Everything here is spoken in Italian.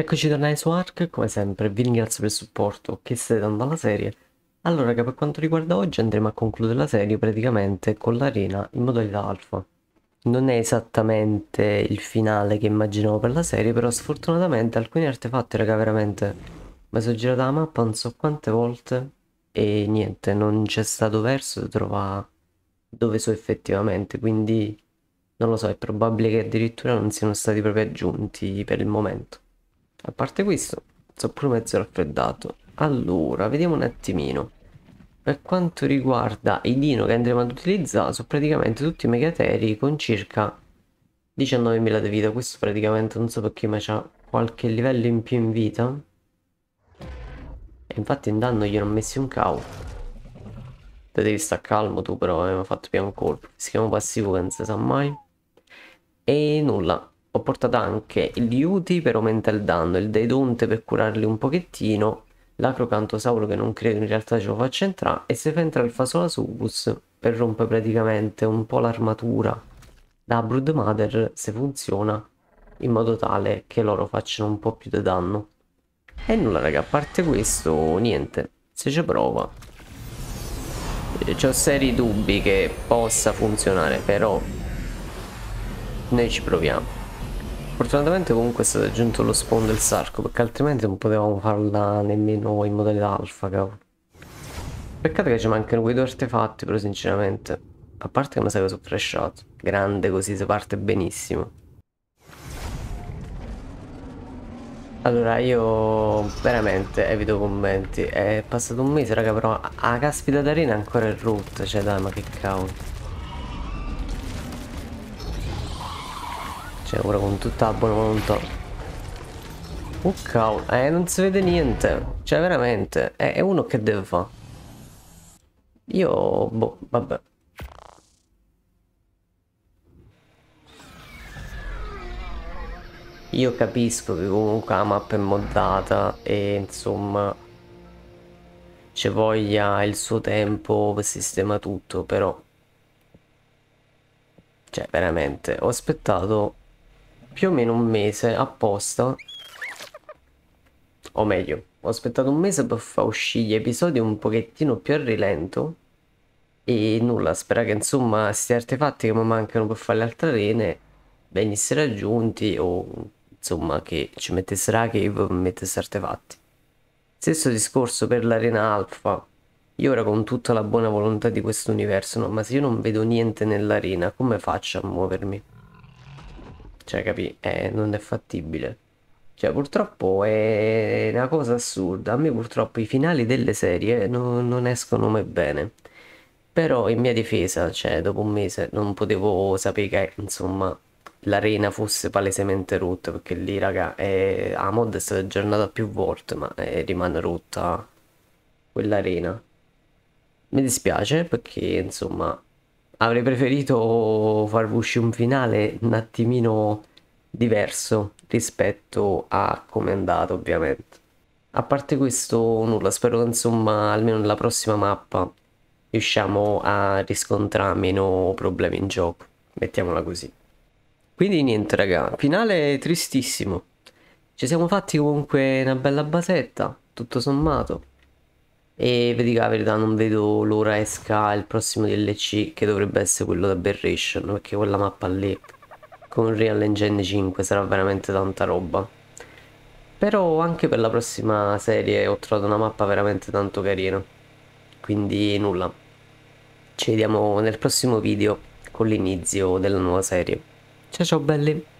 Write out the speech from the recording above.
Eccoci tornati su Ark, come sempre vi ringrazio per il supporto che state dando alla serie. Allora che per quanto riguarda oggi andremo a concludere la serie praticamente con l'arena in modalità alfa. Non è esattamente il finale che immaginavo per la serie, però sfortunatamente alcuni artefatti raga veramente mi sono girata la mappa non so quante volte e niente, non c'è stato verso di trovare dove sono effettivamente, quindi non lo so, è probabile che addirittura non siano stati proprio aggiunti per il momento. A parte questo, sono pure mezzo raffreddato. Allora, vediamo un attimino. Per quanto riguarda i dino che andremo ad utilizzare, sono praticamente tutti megateri con circa 19.000 di vita. Questo praticamente non so perché, ma c'ha qualche livello in più in vita. E infatti in danno gli ho messo un cavo. Te devi stare calmo tu però, eh, mi ha fatto più colpo. Si chiama passivo che non si sa mai. E nulla, ho portato anche gli Uti per aumentare il danno, il Deidonte per curarli un pochettino, l'acrocantosauro che non credo in realtà ce lo faccia entrare, e se fa entrare il Fasola Subus per rompere praticamente un po' l'armatura da Broodmother se funziona, in modo tale che loro facciano un po' più di danno. E nulla raga, a parte questo, niente, se ci prova. Eh, ho seri dubbi che possa funzionare, però noi ci proviamo. Fortunatamente comunque è stato aggiunto lo spawn del sarco, perché altrimenti non potevamo farla nemmeno in modalità alfa, cavolo. Peccato che ci mancano quei due artefatti, però sinceramente, a parte che mi sa che sono crashato Grande così, si parte benissimo. Allora, io veramente evito commenti. È passato un mese, raga, però a caspita d'arena ancora il root, cioè dai, ma che cavolo. Cioè ora con tutta la buona volontà Oh cavolo Eh non si vede niente Cioè veramente eh, È uno che deve fare Io Boh vabbè Io capisco che comunque la mappa è moddata E insomma Ci voglia il suo tempo Per sistema tutto però cioè, veramente, ho aspettato più o meno un mese apposta. O meglio, ho aspettato un mese per far uscire gli episodi un pochettino più a rilento. E nulla, spero che insomma questi artefatti che mi mancano per fare le altre arene venissero aggiunti o insomma che ci mettesse la cave e mettesse artefatti. Stesso discorso per l'arena alfa. Io ora con tutta la buona volontà di questo universo, no, ma se io non vedo niente nell'arena, come faccio a muovermi? Cioè, capi? Eh, non è fattibile. Cioè, purtroppo è una cosa assurda. A me purtroppo i finali delle serie non, non escono mai bene. Però in mia difesa, cioè, dopo un mese non potevo sapere che, insomma, l'arena fosse palesemente rotta, perché lì, raga, è... la mod è stata aggiornata più volte, ma è... Eh, rimane rotta quell'arena. Mi dispiace perché, insomma, avrei preferito farvi uscire un finale un attimino diverso rispetto a come è andato ovviamente. A parte questo nulla, spero che insomma almeno nella prossima mappa riusciamo a riscontrare meno problemi in gioco, mettiamola così. Quindi niente raga, finale tristissimo. Ci siamo fatti comunque una bella basetta, tutto sommato. E vi dico la verità, non vedo l'ora esca il prossimo DLC che dovrebbe essere quello da Berration, perché quella mappa lì con Real Engine 5 sarà veramente tanta roba. Però anche per la prossima serie ho trovato una mappa veramente tanto carina. Quindi nulla. Ci vediamo nel prossimo video con l'inizio della nuova serie. Ciao ciao belli!